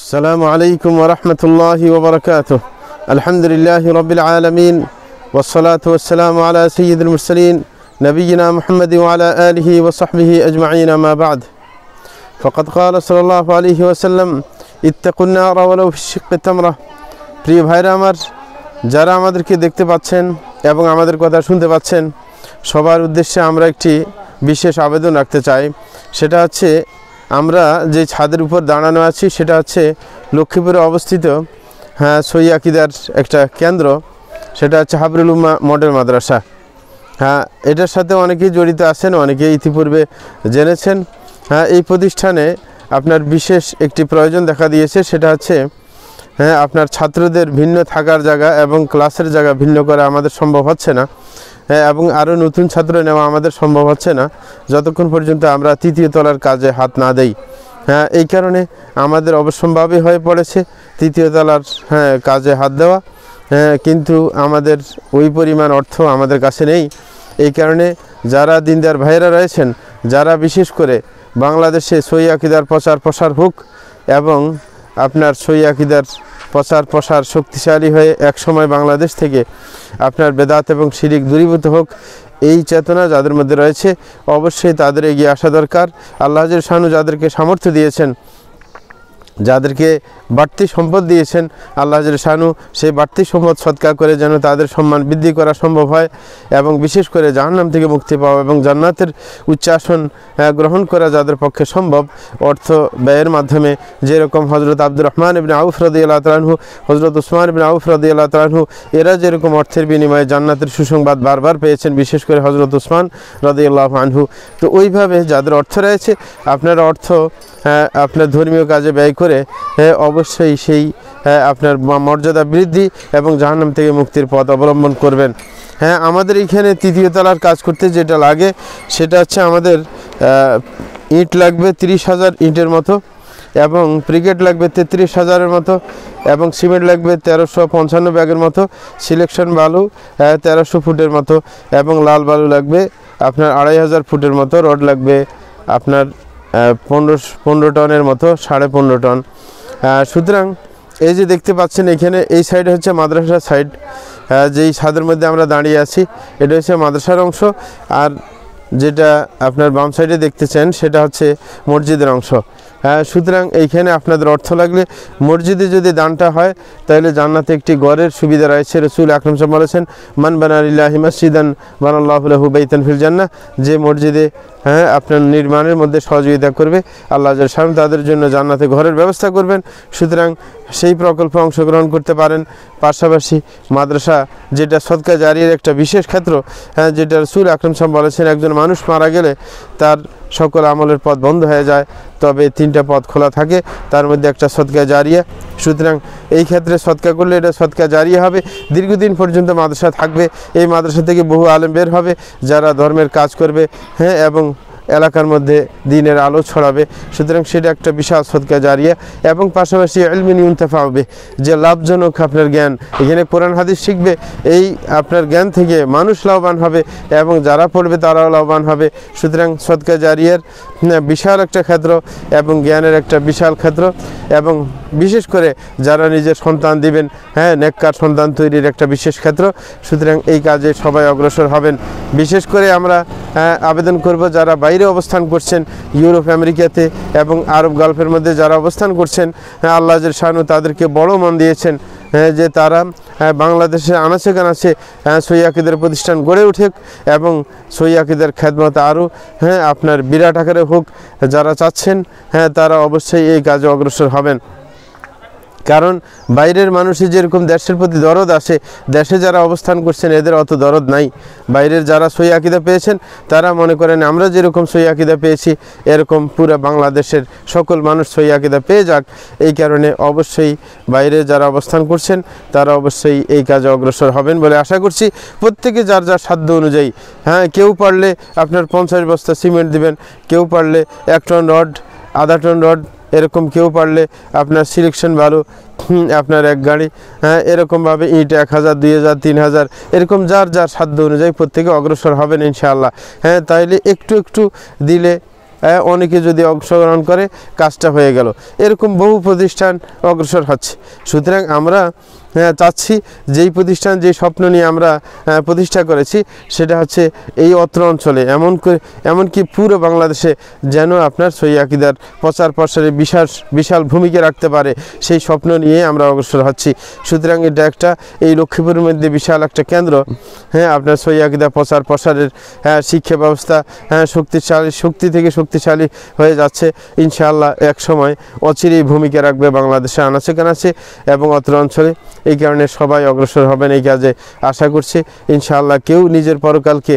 السلام عليكم ورحمة الله وبركاته الحمد لله رب العالمين والصلاة والسلام على سيد المرسلين نبينا محمد وعلى آله وصحبه أجمعين ما بعد فقد قال صلى الله عليه وسلم اتقوا النار ولو في الشق التمرة প্রিয় ভাইরা আমার যারা আমাদেরকে দেখতে পাচ্ছেন এবং আমাদের কথা শুনতে পাচ্ছেন সবার উদ্দেশ্যে আমরা একটি বিশেষ আবেদন রাখতে চাই সেটা হচ্ছে আমরা যে ছাদের উপর দাঁড়ানো আছি সেটা হচ্ছে লক্ষ্মীপুরে অবস্থিত হ্যাঁ সৈয়াকিদার একটা কেন্দ্র সেটা হচ্ছে হাবরুল উম্মা মডেল মাদ্রাসা হ্যাঁ এটার সাথে অনেকেই জড়িত আছেন অনেকে ইতিপূর্বে জেনেছেন হ্যাঁ এই প্রতিষ্ঠানে আপনার বিশেষ একটি প্রয়োজন দেখা দিয়েছে সেটা হচ্ছে হ্যাঁ আপনার ছাত্রদের ভিন্ন থাকার জায়গা এবং ক্লাসের জায়গা ভিন্ন করা আমাদের সম্ভব হচ্ছে না হ্যাঁ এবং আরও নতুন ছাত্র নেওয়া আমাদের সম্ভব হচ্ছে না যতক্ষণ পর্যন্ত আমরা তৃতীয় তলার কাজে হাত না দেই হ্যাঁ এই কারণে আমাদের অবশ্যম্ভাবী হয়ে পড়েছে তৃতীয় তলার হ্যাঁ কাজে হাত দেওয়া হ্যাঁ কিন্তু আমাদের ওই পরিমাণ অর্থ আমাদের কাছে নেই এই কারণে যারা দিনদার ভাইয়েরা রয়েছেন যারা বিশেষ করে বাংলাদেশে সই আকিদার প্রচার প্রসার হোক এবং আপনার সই আকিদার প্রচার প্রসার শক্তিশালী হয়ে এক সময় বাংলাদেশ থেকে আপনার বেদাত এবং শিরিক দূরীভূত হোক এই চেতনা যাদের মধ্যে রয়েছে অবশ্যই তাদের এগিয়ে আসা দরকার আল্লাহ শাহানু যাদেরকে সামর্থ্য দিয়েছেন যাদেরকে বাড়তি সম্পদ দিয়েছেন আল্লাহ শাহানু সেই বাড়তি সম্পদ সৎকার করে যেন তাদের সম্মান বৃদ্ধি করা সম্ভব হয় এবং বিশেষ করে জাহান্নাম থেকে মুক্তি পাওয়া এবং জান্নাতের উচ্চাসন গ্রহণ করা যাদের পক্ষে সম্ভব অর্থ ব্যয়ের মাধ্যমে যেরকম হজরত আব্দুর রহমান এবিন আউফরদ আল্লাহ তালাহু হজরত উসমান এবিন আউফরদ আল্লাহ তালাহু এরা যেরকম অর্থের বিনিময়ে জান্নাতের সুসংবাদ বারবার পেয়েছেন বিশেষ করে হজরত উসমান রদি আল্লাহ আনহু তো ওইভাবে যাদের অর্থ রয়েছে আপনার অর্থ আপনার ধর্মীয় কাজে ব্যয় করে অবশ্যই অবশ্যই সেই হ্যাঁ, আপনার মর্যাদা বৃদ্ধি এবং জাহান্নাম থেকে মুক্তির পথ অবলম্বন করবেন হ্যাঁ আমাদের এখানে তৃতীয় তলার কাজ করতে যেটা লাগে সেটা হচ্ছে আমাদের ইট লাগবে তিরিশ হাজার ইটের মতো এবং ক্রিকেট লাগবে তেত্রিশ হাজারের মতো এবং সিমেন্ট লাগবে তেরোশো পঞ্চান্ন ব্যাগের মতো সিলেকশন বালু হ্যাঁ, তেরোশো ফুটের মতো এবং লাল বালু লাগবে আপনার আড়াই হাজার ফুটের মতো রড লাগবে আপনার পনেরো পনেরো টনের মতো সাড়ে পনেরো টন সুতরাং এই যে দেখতে পাচ্ছেন এখানে এই সাইড হচ্ছে মাদ্রাসার সাইড যেই ছাদের মধ্যে আমরা দাঁড়িয়ে আছি এটা হচ্ছে মাদ্রাসার অংশ আর যেটা আপনার বাম সাইডে দেখতেছেন সেটা হচ্ছে মসজিদের অংশ হ্যাঁ সুতরাং এইখানে আপনাদের অর্থ লাগলে মসজিদে যদি দানটা হয় তাহলে জান্নাতে একটি গড়ের সুবিধা রয়েছে রসুল আকরম সাহেব বলেছেন মান বানারিল্লাহি হিমাসিদান বানাল্লাহ হুবাইতান ফিল জান্না যে মসজিদে হ্যাঁ আপনার নির্মাণের মধ্যে সহযোগিতা করবে আল্লাহ স্বামী তাদের জন্য জান্নাতে ঘরের ব্যবস্থা করবেন সুতরাং সেই প্রকল্পে অংশগ্রহণ করতে পারেন পাশাপাশি মাদ্রাসা যেটা সৎকা জারির একটা বিশেষ ক্ষেত্র হ্যাঁ যেটা সুর আকরম সাম বলেছেন একজন মানুষ মারা গেলে তার সকল আমলের পথ বন্ধ হয়ে যায় তবে তিনটা পথ খোলা থাকে তার মধ্যে একটা সৎকা জারিয়া সুতরাং এই ক্ষেত্রে সৎকা করলে এটা সৎকা জারি হবে দীর্ঘদিন পর্যন্ত মাদ্রাসা থাকবে এই মাদ্রাসা থেকে বহু আলেম বের হবে যারা ধর্মের কাজ করবে হ্যাঁ এবং এলাকার মধ্যে দিনের আলো ছড়াবে সুতরাং সেটা একটা বিশাল সদকা জারিয়া এবং পাশাপাশি এলমিন ইউনতেফা হবে যে লাভজনক আপনার জ্ঞান এখানে কোরআন হাদিস শিখবে এই আপনার জ্ঞান থেকে মানুষ লাভবান হবে এবং যারা পড়বে তারাও লাভবান হবে সুতরাং সদকা জারিয়ার বিশাল একটা ক্ষেত্র এবং জ্ঞানের একটা বিশাল ক্ষেত্র এবং বিশেষ করে যারা নিজের সন্তান দিবেন হ্যাঁ নেককার সন্তান তৈরির একটা বিশেষ ক্ষেত্র সুতরাং এই কাজে সবাই অগ্রসর হবেন বিশেষ করে আমরা হ্যাঁ, আবেদন করব যারা বাইরে অবস্থান করছেন ইউরোপ আমেরিকাতে এবং আরব গল্ফের মধ্যে যারা অবস্থান করছেন হ্যাঁ, আল্লাহ শাহানু তাদেরকে বড় মন দিয়েছেন হ্যাঁ, যে তারা হ্যাঁ, বাংলাদেশে আনাচে কানাচে সৈয়াকিদের প্রতিষ্ঠান গড়ে উঠুক এবং সৈয়াকিদের খ্যাতমত আরও হ্যাঁ আপনার বিরাট আকারে হোক যারা চাচ্ছেন হ্যাঁ তারা অবশ্যই এই কাজে অগ্রসর হবেন কারণ বাইরের মানুষের যেরকম দেশের প্রতি দরদ আসে দেশে যারা অবস্থান করছেন এদের অত দরদ নাই বাইরের যারা সই আকিদা পেয়েছেন তারা মনে করেন আমরা যেরকম সই আকিদা পেয়েছি এরকম পুরো বাংলাদেশের সকল মানুষ সই আকিদা পেয়ে যাক এই কারণে অবশ্যই বাইরে যারা অবস্থান করছেন তারা অবশ্যই এই কাজে অগ্রসর হবেন বলে আশা করছি প্রত্যেকে যার যার সাধ্য অনুযায়ী হ্যাঁ কেউ পারলে আপনার পঞ্চাশ বস্তা সিমেন্ট দিবেন কেউ পারলে এক টন রড আধা টন রড এরকম কেউ পারলে আপনার সিলেকশন ভালো আপনার এক গাড়ি হ্যাঁ এরকমভাবে ইট এক হাজার দুই হাজার তিন হাজার এরকম যার যার সাধ্য অনুযায়ী প্রত্যেকে অগ্রসর হবেন ইনশাআল্লাহ হ্যাঁ তাইলে একটু একটু দিলে হ্যাঁ, অনেকে যদি অংশগ্রহণ করে কাজটা হয়ে গেল এরকম বহু প্রতিষ্ঠান অগ্রসর হচ্ছে সুতরাং আমরা হ্যাঁ, চাচ্ছি যেই প্রতিষ্ঠান যে স্বপ্ন নিয়ে আমরা হ্যাঁ, প্রতিষ্ঠা করেছি সেটা হচ্ছে এই অত্র অঞ্চলে এমন করে এমনকি পুরো বাংলাদেশে যেন আপনার সই আকিদার প্রচার প্রসারে বিশাল বিশাল ভূমিকা রাখতে পারে সেই স্বপ্ন নিয়ে আমরা অগ্রসর হচ্ছি সুতরাং এটা একটা এই লক্ষ্মীপুরের মধ্যে বিশাল একটা কেন্দ্র হ্যাঁ আপনার সই আকিদা প্রচার প্রসারের হ্যাঁ শিক্ষা ব্যবস্থা হ্যাঁ শক্তিশালী শক্তি থেকে শক্তি শক্তিশালী হয়ে যাচ্ছে ইনশাআল্লাহ এক সময় অচিরেই ভূমিকা রাখবে বাংলাদেশে আনাচে কানাচে এবং অত্র অঞ্চলে এই কারণে সবাই অগ্রসর হবেন এই কাজে আশা করছি ইনশাআল্লাহ কেউ নিজের পরকালকে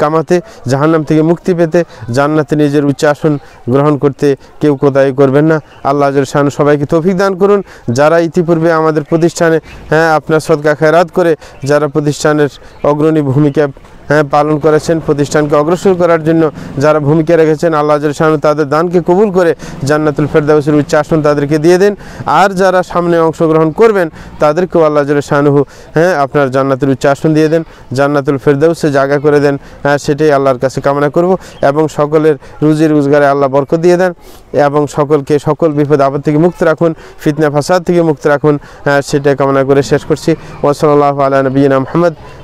কামাতে জাহান্নাম থেকে মুক্তি পেতে জান্নাতে নিজের উচ্চ আসন গ্রহণ করতে কেউ কোথায় করবেন না আল্লাহ শাহান সবাইকে তৌফিক দান করুন যারা ইতিপূর্বে আমাদের প্রতিষ্ঠানে হ্যাঁ আপনার সদকা খেরাত করে যারা প্রতিষ্ঠানের অগ্রণী ভূমিকা হ্যাঁ, পালন করেছেন প্রতিষ্ঠানকে অগ্রসর করার জন্য যারা ভূমিকা রেখেছেন আল্লাহ সামনে তাদের দানকে কবুল করে জান্নাতুল ফেরদাউসের উচ্চ আসন তাদেরকে দিয়ে দেন আর যারা সামনে অংশগ্রহণ করবেন তাদেরকেও আল্লাহ জলে শাহনুহু হ্যাঁ আপনার জান্নাতুল উচ্চ আসন দিয়ে দেন জান্নাতুল ফেরদাউসে জায়গা করে দেন হ্যাঁ সেটাই আল্লাহর কাছে কামনা করব এবং সকলের রুজি রোজগারে আল্লাহ বরকত দিয়ে দেন এবং সকলকে সকল বিপদ আপদ থেকে মুক্ত রাখুন ফিতনা ফাসাদ থেকে মুক্ত রাখুন হ্যাঁ, সেটা কামনা করে শেষ করছি ওসল আল্লাহ আলা নবীনা মোহাম্মদ